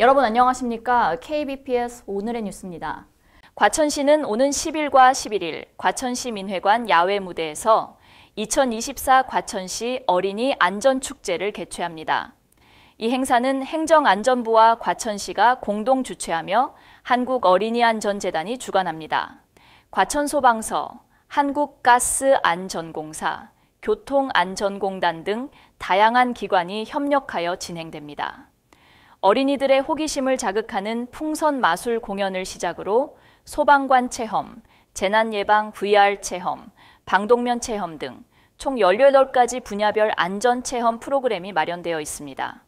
여러분 안녕하십니까? KBPS 오늘의 뉴스입니다. 과천시는 오는 10일과 11일 과천시 민회관 야외 무대에서 2024 과천시 어린이 안전축제를 개최합니다. 이 행사는 행정안전부와 과천시가 공동 주최하며 한국어린이안전재단이 주관합니다. 과천소방서, 한국가스안전공사, 교통안전공단 등 다양한 기관이 협력하여 진행됩니다. 어린이들의 호기심을 자극하는 풍선 마술 공연을 시작으로 소방관 체험, 재난 예방 VR 체험, 방독면 체험 등 총 18가지 분야별 안전 체험 프로그램이 마련되어 있습니다.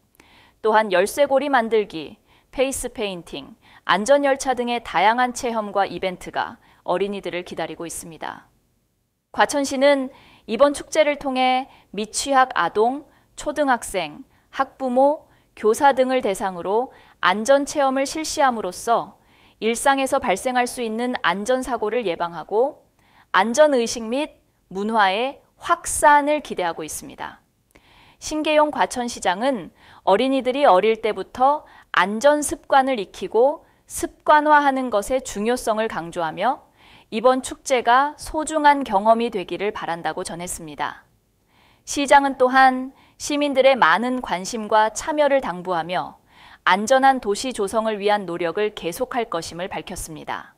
또한 열쇠고리 만들기, 페이스 페인팅, 안전 열차 등의 다양한 체험과 이벤트가 어린이들을 기다리고 있습니다. 과천시는 이번 축제를 통해 미취학 아동, 초등학생, 학부모, 교사 등을 대상으로 안전 체험을 실시함으로써 일상에서 발생할 수 있는 안전 사고를 예방하고 안전 의식 및 문화의 확산을 기대하고 있습니다. 신계용 과천시장은 어린이들이 어릴 때부터 안전 습관을 익히고 습관화하는 것의 중요성을 강조하며 이번 축제가 소중한 경험이 되기를 바란다고 전했습니다. 시장은 또한 시민들의 많은 관심과 참여를 당부하며 안전한 도시 조성을 위한 노력을 계속할 것임을 밝혔습니다.